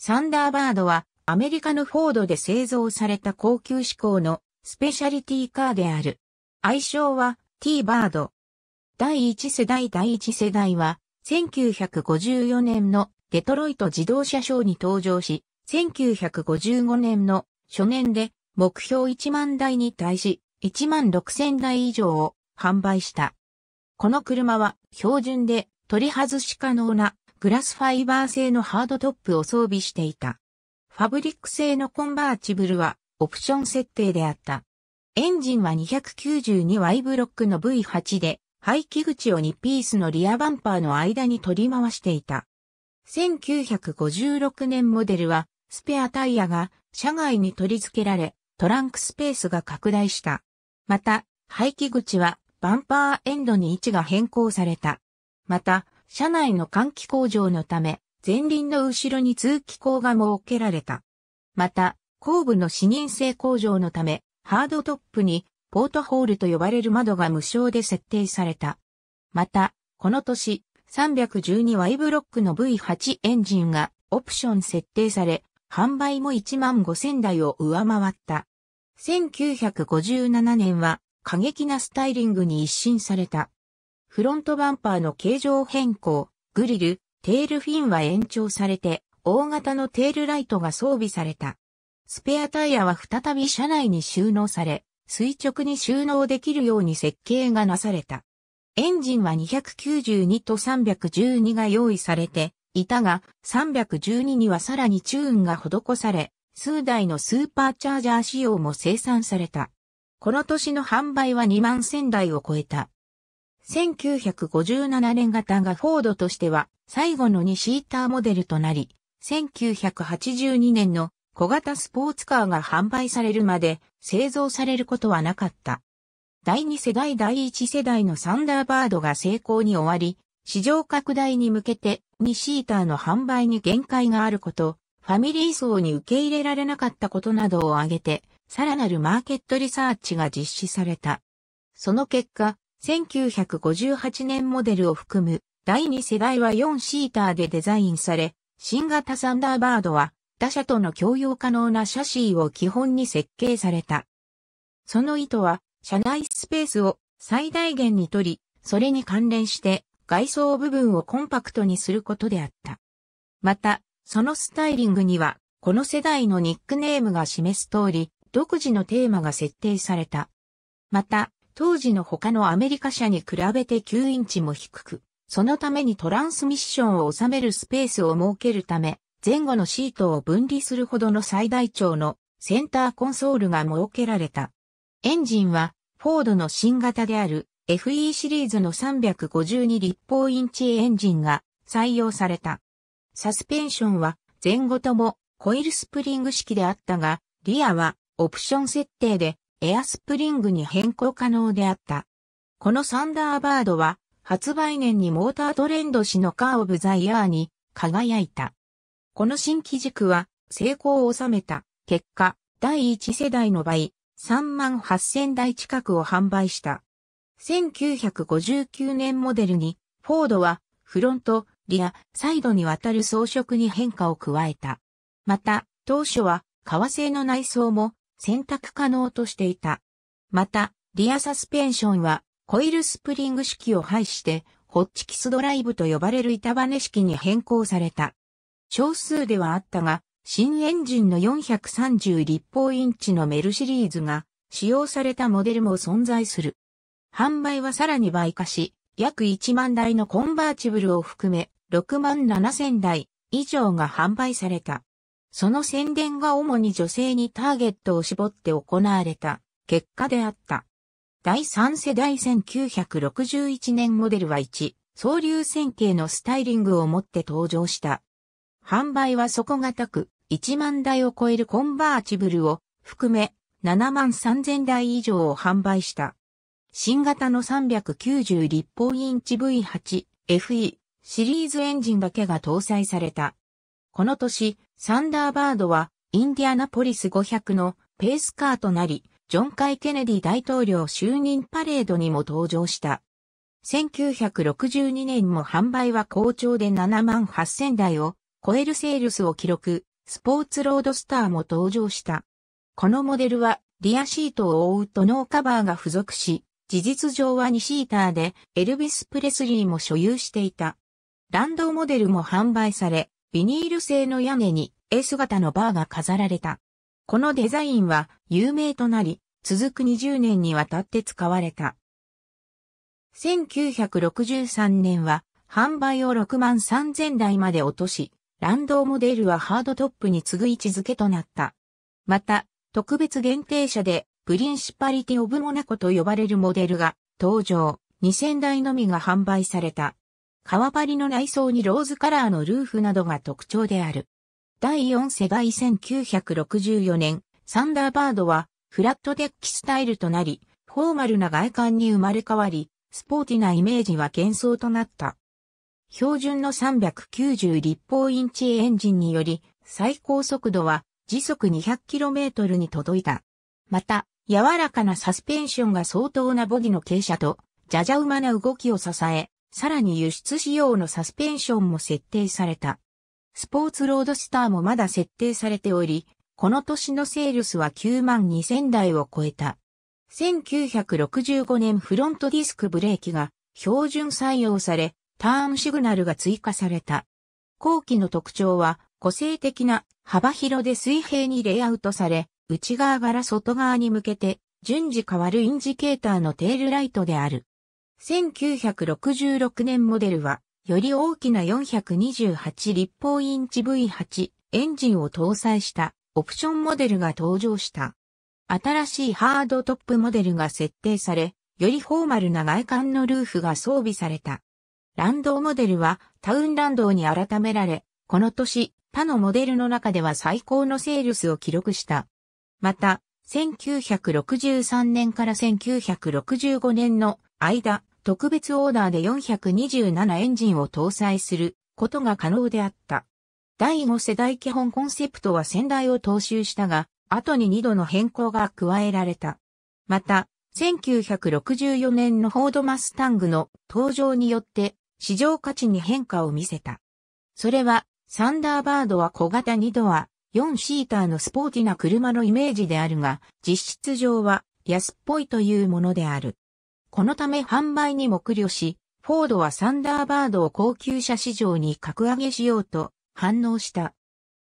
サンダーバードはアメリカのフォードで製造された高級志向のスペシャリティカーである。愛称は T バード。第1世代第1世代は1954年のデトロイト自動車ショーに登場し、1955年の初年で目標1万台に対し1万6000台以上を販売した。この車は標準で取り外し可能なグラスファイバー製のハードトップを装備していた。ファブリック製のコンバーチブルはオプション設定であった。エンジンは 292Y ブロックの V8 で、排気口を2ピースのリアバンパーの間に取り回していた。1956年モデルは、スペアタイヤが車外に取り付けられ、トランクスペースが拡大した。また、排気口はバンパーエンドに位置が変更された。また、車内の換気工場のため、前輪の後ろに通気口が設けられた。また、後部の視認性工場のため、ハードトップにポートホールと呼ばれる窓が無償で設定された。また、この年、312Y ブロックの V8 エンジンがオプション設定され、販売も1万5000台を上回った。1957年は過激なスタイリングに一新された。フロントバンパーの形状変更、グリル、テールフィンは延長されて、大型のテールライトが装備された。スペアタイヤは再び車内に収納され、垂直に収納できるように設計がなされた。エンジンは292と312が用意されていたが、312にはさらにチューンが施され、数台のスーパーチャージャー仕様も生産された。この年の販売は2万1000台を超えた。1957年型がフォードとしては最後の2シーターモデルとなり、1982年の小型スポーツカーが販売されるまで製造されることはなかった。第2世代第1世代のサンダーバードが成功に終わり、市場拡大に向けて2シーターの販売に限界があること、ファミリー層に受け入れられなかったことなどを挙げて、さらなるマーケットリサーチが実施された。その結果、1958年モデルを含む第2世代は4シーターでデザインされ、新型サンダーバードは他社との共用可能なシャシーを基本に設計された。その意図は、車内スペースを最大限に取り、それに関連して外装部分をコンパクトにすることであった。また、そのスタイリングには、この世代のニックネームが示す通り、独自のテーマが設定された。また、当時の他のアメリカ車に比べて9インチも低く、そのためにトランスミッションを収めるスペースを設けるため、前後のシートを分離するほどの最大長のセンターコンソールが設けられた。エンジンは、フォードの新型である FE シリーズの352立方インチエンジンが採用された。サスペンションは前後ともコイルスプリング式であったが、リアはオプション設定でエアスプリングに変更可能であった。このサンダーバードは発売年にモータートレンド誌のカー・オブ・ザ・イヤーに輝いた。この新機軸は成功を収めた結果、第1世代の倍3万8000台近くを販売した。1959年モデルにフォードはフロント、リア、サイドにわたる装飾に変化を加えた。また、当初は革製の内装も選択可能としていた。また、リアサスペンションはコイルスプリング式を廃して、ホッチキスドライブと呼ばれる板バネ式に変更された。少数ではあったが、新エンジンの430立方インチのメルシリーズが使用されたモデルも存在する。販売はさらに倍化し、約1万台のコンバーチブルを含め、6万7千台以上が販売された。その宣伝が主に女性にターゲットを絞って行われた結果であった。第3世代1961年モデルは1、総流線形のスタイリングを持って登場した。販売は底堅く、1万台を超えるコンバーチブルを含め7万3000台以上を販売した。新型の390立方インチ V8FE シリーズエンジンだけが搭載された。この年、サンダーバードはインディアナポリス500のペースカーとなり、ジョン・カイ・ケネディ大統領就任パレードにも登場した。1962年も販売は好調で7万8000台を超えるセールスを記録、スポーツロードスターも登場した。このモデルはリアシートを覆うとノーカバーが付属し、事実上は2シーターでエルビス・プレスリーも所有していた。ランドモデルも販売され、ビニール製の屋根に S 型のバーが飾られた。このデザインは有名となり、続く20年にわたって使われた。1963年は販売を6万3000台まで落とし、ランドモデルはハードトップに次ぐ位置づけとなった。また、特別限定車でプリンシパリティオブモナコと呼ばれるモデルが登場、2000台のみが販売された。革張りの内装にローズカラーのルーフなどが特徴である。第4世代1964年、サンダーバードはフラットデッキスタイルとなり、フォーマルな外観に生まれ変わり、スポーティなイメージは幻想となった。標準の390立方インチエンジンにより、最高速度は時速 200km に届いた。また、柔らかなサスペンションが相当なボディの傾斜と、じゃじゃ馬な動きを支え、さらに輸出仕様のサスペンションも設定された。スポーツロードスターもまだ設定されており、この年のセールスは9万2000台を超えた。1965年フロントディスクブレーキが標準採用され、ターンシグナルが追加された。後期の特徴は個性的な幅広で水平にレイアウトされ、内側から外側に向けて順次変わるインジケーターのテールライトである。1966年モデルは、より大きな428立方インチ V8 エンジンを搭載したオプションモデルが登場した。新しいハードトップモデルが設定され、よりフォーマルな外観のルーフが装備された。ランドモデルはタウンランドに改められ、この年、他のモデルの中では最高のセールスを記録した。また、1963年から1965年の間、特別オーダーで427エンジンを搭載することが可能であった。第5世代基本コンセプトは先代を踏襲したが、後に2度の変更が加えられた。また、1964年のフォードマスタングの登場によって市場価値に変化を見せた。それは、サンダーバードは小型2ドア、4シーターのスポーティな車のイメージであるが、実質上は安っぽいというものである。このため販売に目慮し、フォードはサンダーバードを高級車市場に格上げしようと反応した。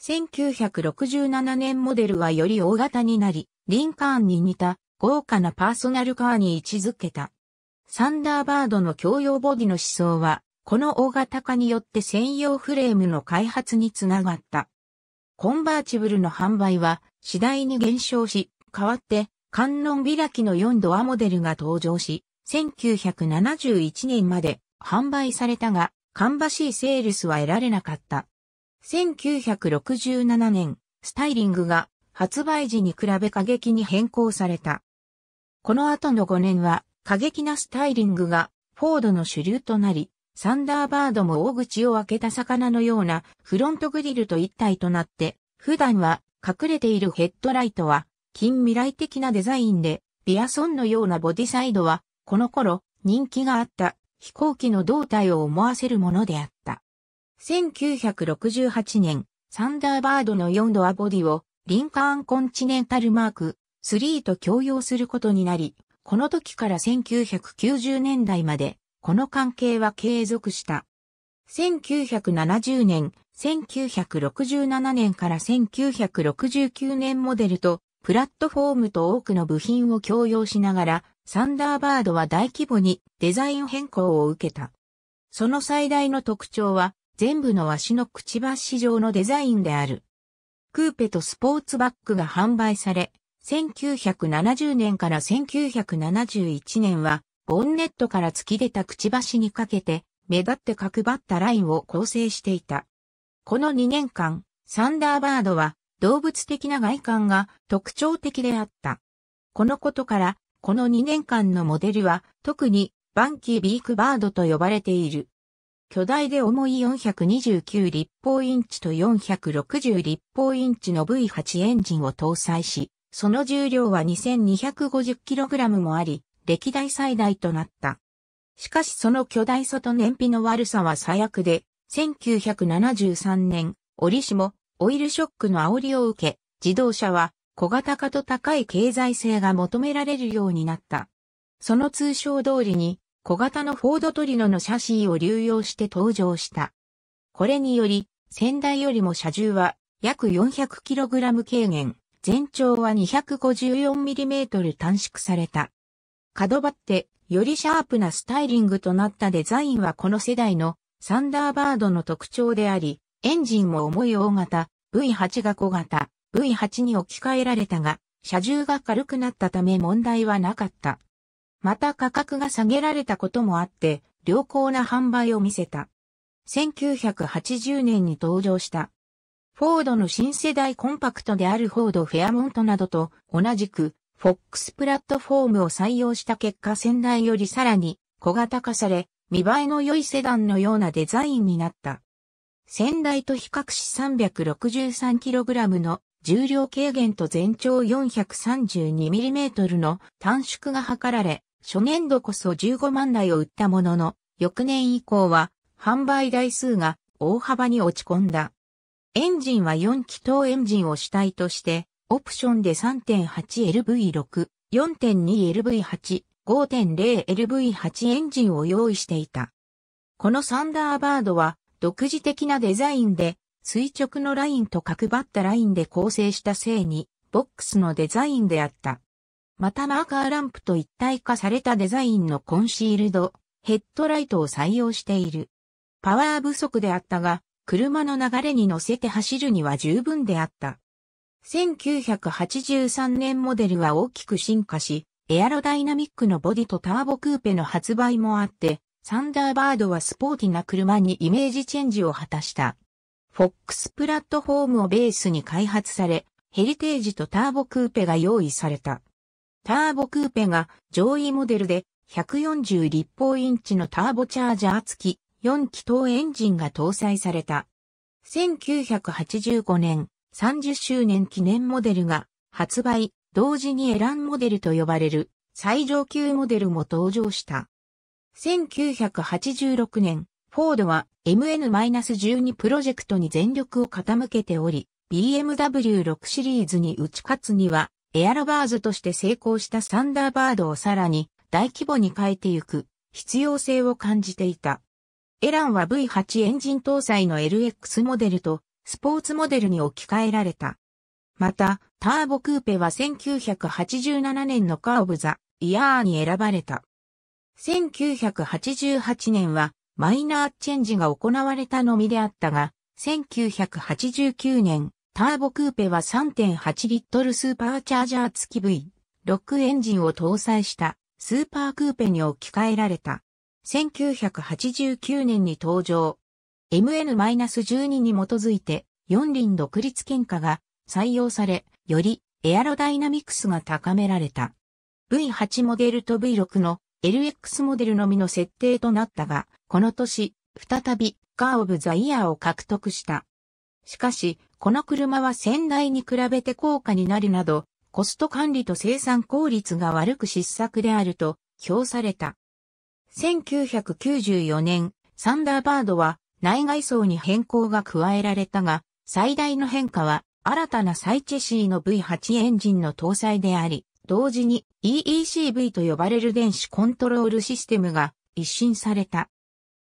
1967年モデルはより大型になり、リンカーンに似た豪華なパーソナルカーに位置づけた。サンダーバードの共用ボディの思想は、この大型化によって専用フレームの開発につながった。コンバーチブルの販売は次第に減少し、代わって観音開きの4ドアモデルが登場し、1971年まで販売されたが、かんばしいセールスは得られなかった。1967年、スタイリングが発売時に比べ過激に変更された。この後の5年は過激なスタイリングがフォードの主流となり、サンダーバードも大口を開けた魚のようなフロントグリルと一体となって、普段は隠れているヘッドライトは近未来的なデザインで、ビアソンのようなボディサイドはこの頃、人気があった飛行機の胴体を思わせるものであった。1968年、サンダーバードの4ドアボディをリンカーンコンチネンタルマーク3と共用することになり、この時から1990年代までこの関係は継続した。1970年、1967年から1969年モデルとプラットフォームと多くの部品を共用しながらサンダーバードは大規模にデザイン変更を受けた。その最大の特徴は全部の足のくちばし状のデザインである。クーペとスポーツバッグが販売され、1970年から1971年は、ボンネットから突き出たくちばしにかけて、目立って角張ったラインを構成していた。この2年間、サンダーバードは動物的な外観が特徴的であった。このことから、この2年間のモデルは、特に、バンキービークバードと呼ばれている。巨大で重い429立方インチと460立方インチの V8 エンジンを搭載し、その重量は 2250kg もあり、歴代最大となった。しかしその巨大さと燃費の悪さは最悪で、1973年、折しもオイルショックの煽りを受け、自動車は小型化と高い経済性が求められるようになった。その通称通りに、小型のフォードトリノのシャシーを流用して登場した。これにより、先代よりも車重は約 400kg 軽減、全長は 254mm 短縮された。角張って、よりシャープなスタイリングとなったデザインはこの世代のサンダーバードの特徴であり、エンジンも重い大型 V8 が小型 V8 に置き換えられたが、車重が軽くなったため問題はなかった。また価格が下げられたこともあって、良好な販売を見せた。1980年に登場した。フォードの新世代コンパクトであるフォードフェアモントなどと同じく、フォックスプラットフォームを採用した結果先代よりさらに小型化され、見栄えの良いセダンのようなデザインになった。先代と比較し 363kg の重量軽減と全長 432mm の短縮が図られ、初年度こそ15万台を売ったものの、翌年以降は販売台数が大幅に落ち込んだ。エンジンは4気筒エンジンを主体として、オプションで 3.8LV6、4.2LV8、5.0LV8 エンジンを用意していた。このサンダーバードは独自的なデザインで垂直のラインと角張ったラインで構成したいに、ボックスのデザインであった。またマーカーランプと一体化されたデザインのコンシールド、ヘッドライトを採用している。パワー不足であったが、車の流れに乗せて走るには十分であった。1983年モデルは大きく進化し、エアロダイナミックのボディとターボクーペの発売もあって、サンダーバードはスポーティな車にイメージチェンジを果たした。FOX プラットフォームをベースに開発され、ヘリテージとターボクーペが用意された。ターボクーペが上位モデルで140立方インチのターボチャージャー付き4気筒エンジンが搭載された。1985年30周年記念モデルが発売、同時にエランモデルと呼ばれる最上級モデルも登場した。1986年フォードは MN-12 プロジェクトに全力を傾けており、BMW6 シリーズに打ち勝つには、エアロバーズとして成功したサンダーバードをさらに大規模に変えてゆく必要性を感じていた。エランは V8 エンジン搭載の LX モデルとスポーツモデルに置き換えられた。また、ターボクーペは1987年のカーオブザ・イヤーに選ばれた。1988年はマイナーチェンジが行われたのみであったが、1989年、ターボクーペは3.8リットルスーパーチャージャー付き V6 エンジンを搭載したスーパークーペに置き換えられた。1989年に登場。MN-12 に基づいて4輪独立喧嘩が採用され、よりエアロダイナミクスが高められた。V8 モデルと V6 の LX モデルのみの設定となったが、この年、再びカー・オブ・ザ・イヤーを獲得した。しかし、この車は先代に比べて高価になるなど、コスト管理と生産効率が悪く失策であると評された。1994年、サンダーバードは内外装に変更が加えられたが、最大の変化は新たなサイチェシーの V8 エンジンの搭載であり、同時に EECV と呼ばれる電子コントロールシステムが一新された。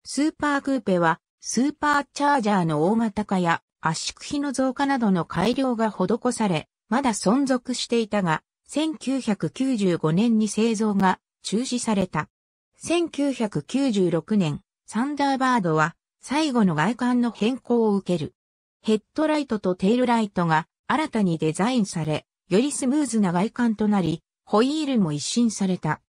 スーパークーペはスーパーチャージャーの大型化や圧縮比の増加などの改良が施され、まだ存続していたが、1995年に製造が中止された。1996年、サンダーバードは最後の外観の変更を受ける。ヘッドライトとテールライトが新たにデザインされ、よりスムーズな外観となり、ホイールも一新された。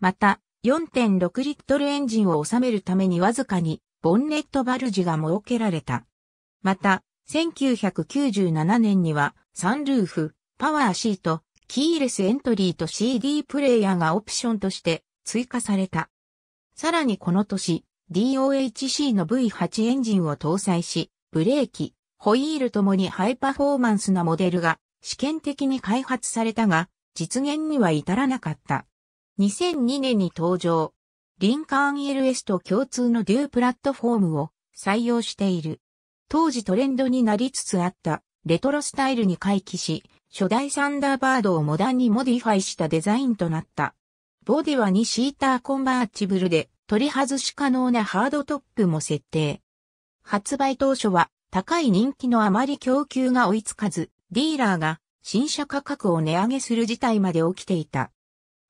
また、4.6リットルエンジンを収めるためにわずかにボンネットバルジが設けられた。また、1997年にはサンルーフ、パワーシート、キーレスエントリーと CD プレイヤーがオプションとして追加された。さらにこの年、DOHC の V8 エンジンを搭載し、ブレーキ、ホイールともにハイパフォーマンスなモデルが試験的に開発されたが、実現には至らなかった。2002年に登場。リンカーン LS と共通のデュープラットフォームを採用している。当時トレンドになりつつあったレトロスタイルに回帰し、初代サンダーバードをモダンにモディファイしたデザインとなった。ボディは2シーターコンバーチブルで取り外し可能なハードトップも設定。発売当初は高い人気のあまり供給が追いつかず、ディーラーが新車価格を値上げする事態まで起きていた。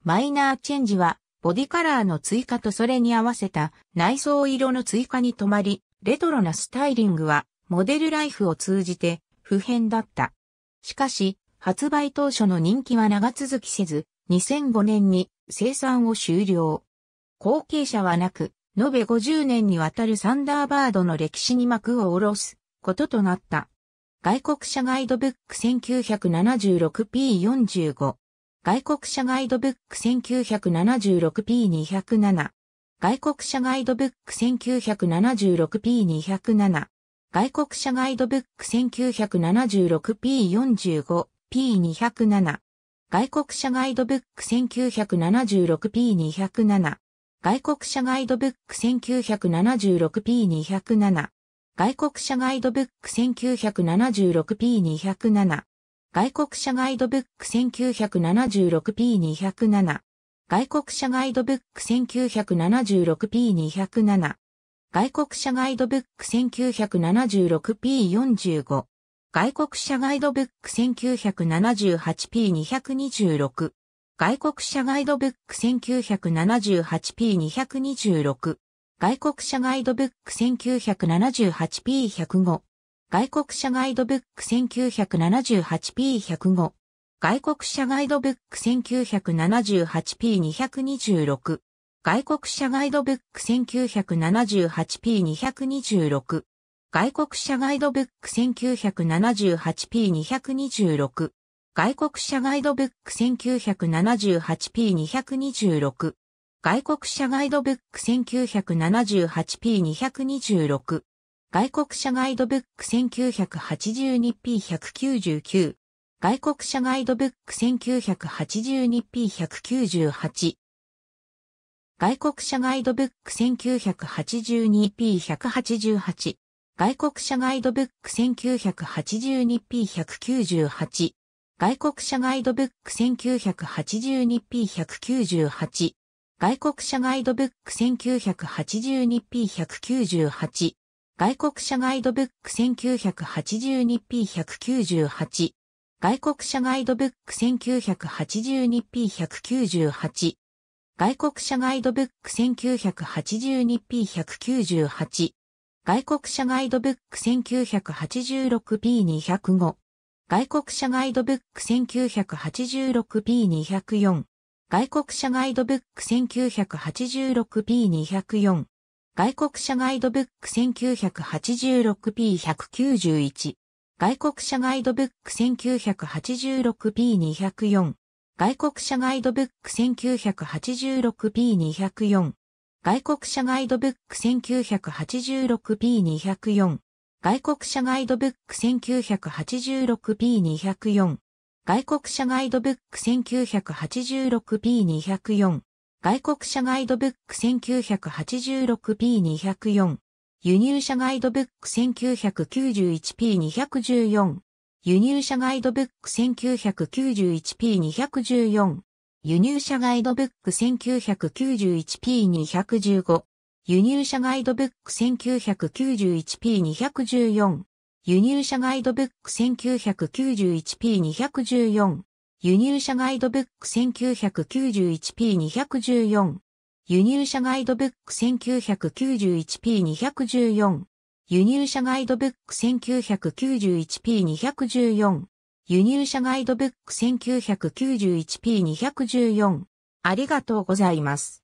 マイナーチェンジは、ボディカラーの追加とそれに合わせた内装色の追加に止まり、レトロなスタイリングはモデルライフを通じて不変だった。しかし、発売当初の人気は長続きせず、2005年に生産を終了。後継者はなく、延べ50年にわたるサンダーバードの歴史に幕を下ろすこととなった。外国車ガイドブック 1976p45。外国車ガイドブック 1976p207。外国車ガイドブック 1976p207。外国車ガイドブック 1976p45、p207。外国車ガイドブック 1976p207。外国車ガイドブック 1976p207。外国車ガイドブック 1976p207 外国車ガイドブック 1976p207 外国車ガイドブック 1976p207 外国車ガイドブック 1976p45 外国車ガイドブック 1978p226 外国車ガイドブック 1978p226 外国者ガイドブック 1978p105。外国者ガイドブック 1978p105。外国者ガイドブック 1978p226。外国者ガイドブック 1978p226。外国者ガイドブック 1978p226。外国者ガイドブック 1978p226。外国者ガイドブック 1978p226。外国者ガイドブック 1982p199。外国者ガイドブック 1982p198。外国者ガイドブック 1982p188。外国者ガイドブック 1982p198。外国者ガイドブック 1982p198。外国車ガイドブック 1982p198 外国車ガイドブック 1982p198 外国車ガイドブック 1982p198 外国車ガイドブック 1982p198 外国車ガイドブック 1986p205 外国車ガイドブック 1986p204 外国者ガイドブック 1986p204。外国者ガイドブック 1986p191。外国者ガイドブック 1986p204。外国者ガイドブック 1986p204。外国者ガイドブック 1986p204。外国者ガイドブック 1986p204。外国車ガイドブック 1986P204。外国車ガイドブック 1986P204。輸入車ガイドブック 1991P214。輸入車ガイドブック 1991P214。輸入車ガイドブック 1991P215。輸入車ガイドブック 1991P214。輸入車ガイドブック 1991p214。輸入車ガイドブック 1991p214。輸入車ガイドブック 1991p214。輸入車ガイドブック 1991p214。輸入車ガイドブック 1991p214。ありがとうございます。